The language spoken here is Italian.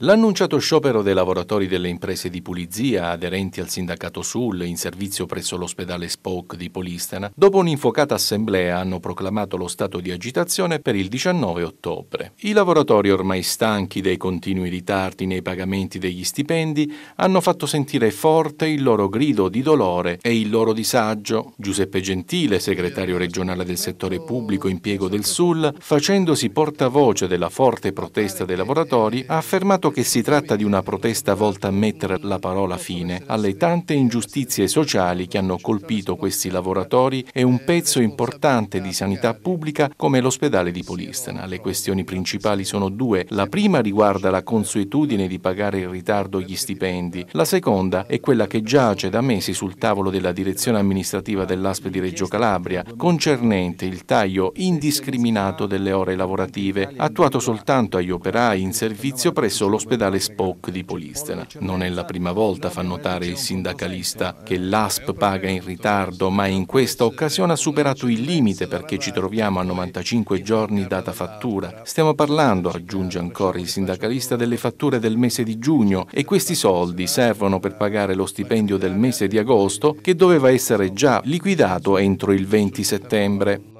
L'annunciato sciopero dei lavoratori delle imprese di pulizia aderenti al sindacato Sul in servizio presso l'ospedale Spock di Polistena, dopo un'infocata assemblea hanno proclamato lo stato di agitazione per il 19 ottobre. I lavoratori ormai stanchi dei continui ritardi nei pagamenti degli stipendi hanno fatto sentire forte il loro grido di dolore e il loro disagio. Giuseppe Gentile, segretario regionale del settore pubblico impiego del Sul, facendosi portavoce della forte protesta dei lavoratori, ha affermato certo che si tratta di una protesta volta a mettere la parola fine alle tante ingiustizie sociali che hanno colpito questi lavoratori e un pezzo importante di sanità pubblica come l'ospedale di Polistena. Le questioni principali sono due. La prima riguarda la consuetudine di pagare in ritardo gli stipendi. La seconda è quella che giace da mesi sul tavolo della direzione amministrativa dell'ASP di Reggio Calabria, concernente il taglio indiscriminato delle ore lavorative, attuato soltanto agli operai in servizio presso l'ospedale all'ospedale Spock di Polistena. Non è la prima volta, fa notare il sindacalista, che l'ASP paga in ritardo, ma in questa occasione ha superato il limite perché ci troviamo a 95 giorni data fattura. Stiamo parlando, aggiunge ancora il sindacalista, delle fatture del mese di giugno e questi soldi servono per pagare lo stipendio del mese di agosto che doveva essere già liquidato entro il 20 settembre.